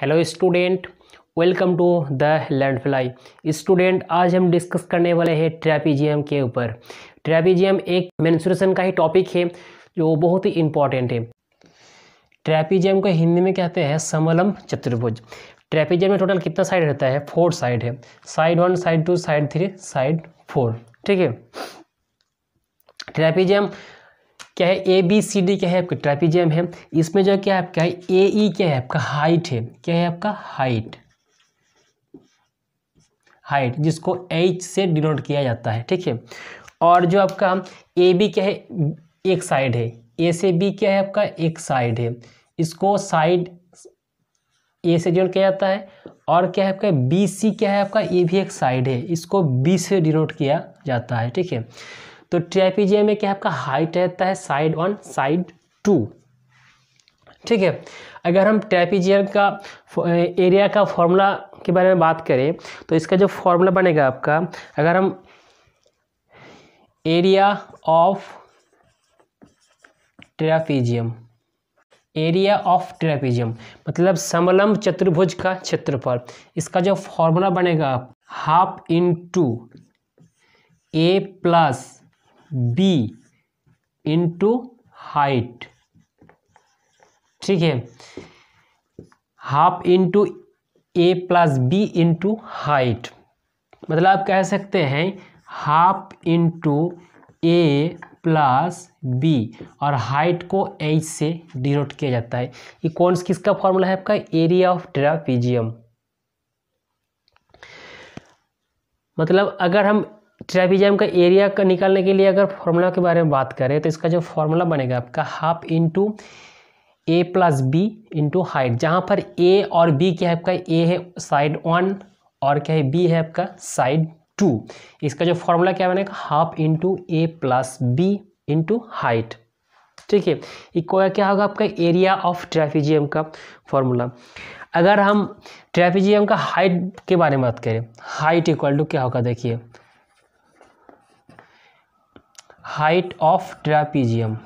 hello student welcome to the land fly student आज हम discuss करने वाले हैं ट्रैपीजियम के ऊपर ट्रैपीजियम एक मैंसुरेशन का ही टॉपिक है जो बहुत ही इंपॉर्टेंट है ट्रैपीजियम को हिंदी में कहते हैं समलम चतुर्भुज ट्रैपीजियम में टोटल कितना साइड रहता है फोर साइड है side one side two side three side four ठीक है ट्रैपीजियम क्या है ए बी सी डी क्या है आपका ट्रेपीजियम है इसमें जो क्या है आपका ए ई क्या है आपका हाइट है क्या है आपका हाइट e हाइट जिसको एच से डिनोट किया जाता है ठीक है और जो आपका ए बी क्या है एक साइड है ए से बी क्या है आपका एक साइड है इसको साइड ए से डिनोट किया जाता है और क्या है आपका बी सी क्या है आपका ये भी एक साइड है इसको बी से डिनोट किया जाता है ठीक है तो ट्राइपीजिया में क्या आपका हाइट रहता है साइड वन साइड टू ठीक है अगर हम ट्रैपीजियर का एरिया का फॉर्मूला के बारे में बात करें तो इसका जो फॉर्मूला बनेगा आपका अगर हम area of trapezium area of trapezium मतलब समलंब चतुर्भुज का क्षेत्रफल इसका जो फॉर्मूला बनेगा half into A plus B into height ठीक है half into A plus B into height मतलब आप कह सकते हैं half into A plus B और हाइट को एच से डिनोट किया जाता है ये कौन किसका फॉर्मूला है आपका एरिया ऑफ ट्रापीजियम मतलब अगर हम ट्रेपीजियम का एरिया का निकालने के लिए अगर फॉर्मूला के बारे में बात करें तो इसका जो फॉर्मूला बनेगा आपका half into A plus B into height जहाँ पर ए और बी क्या है आपका ए है साइड वन और क्या है बी है आपका साइड टू इसका जो फॉर्मूला क्या बनेगा half into A plus B into height ठीक है इक्वल क्या होगा आपका एरिया ऑफ ट्रैफिजियम का फॉर्मूला अगर हम ट्रैफिजियम का हाइट के बारे में बात करें हाइट इक्वल टू क्या होगा देखिए हाइट ऑफ ट्रापीजियम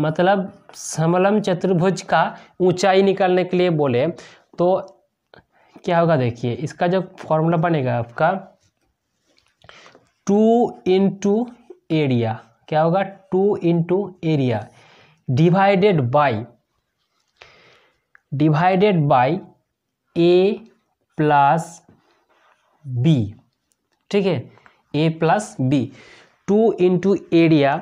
मतलब समलम चतुर्भुज का ऊंचाई निकालने के लिए बोले तो क्या होगा देखिए इसका जो फॉर्मूला बनेगा आपका टू इंटू एरिया क्या होगा two into area divided by divided by A plus B ठीक है A plus B two into area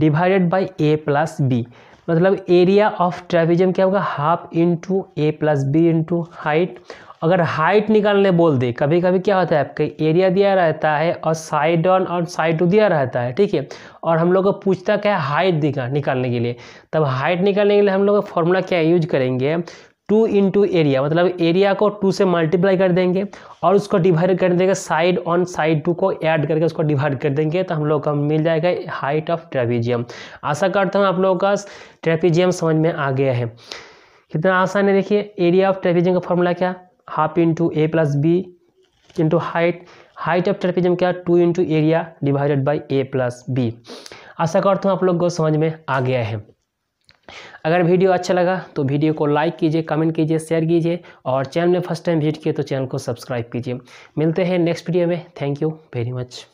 divided by A plus B मतलब एरिया ऑफ ट्रेविजम क्या होगा half into A plus B into height अगर height निकालने बोल दे कभी कभी क्या होता है आपके एरिया दिया रहता है और साइड ऑन और साइड टू दिया रहता है ठीक है और हम लोग को पूछता क्या है हाइट दिखा निकालने के लिए तब हाइट निकालने के लिए हम लोग फॉर्मूला क्या यूज करेंगे टू इंटू एरिया मतलब एरिया को टू से मल्टीप्लाई कर देंगे और उसको डिवाइड कर देंगे साइड ऑन साइड टू को ऐड करके उसको डिवाइड कर देंगे तो हम लोग का मिल जाएगा हाइट ऑफ ट्रेपीजियम आशा करता हूँ आप लोगों का ट्रेपीजियम समझ में आ गया है कितना आसान है देखिए एरिया ऑफ ट्रेपीजियम का फॉर्मूला क्या half into A plus B into height height of trapezium क्या two into area divided by A plus B आशा करता हूँ आप लोग को समझ में आ गया है अगर वीडियो अच्छा लगा तो वीडियो को लाइक कीजिए कमेंट कीजिए शेयर कीजिए और चैनल में फर्स्ट टाइम विजिट किए तो चैनल को सब्सक्राइब कीजिए मिलते हैं नेक्स्ट वीडियो में थैंक यू वेरी मच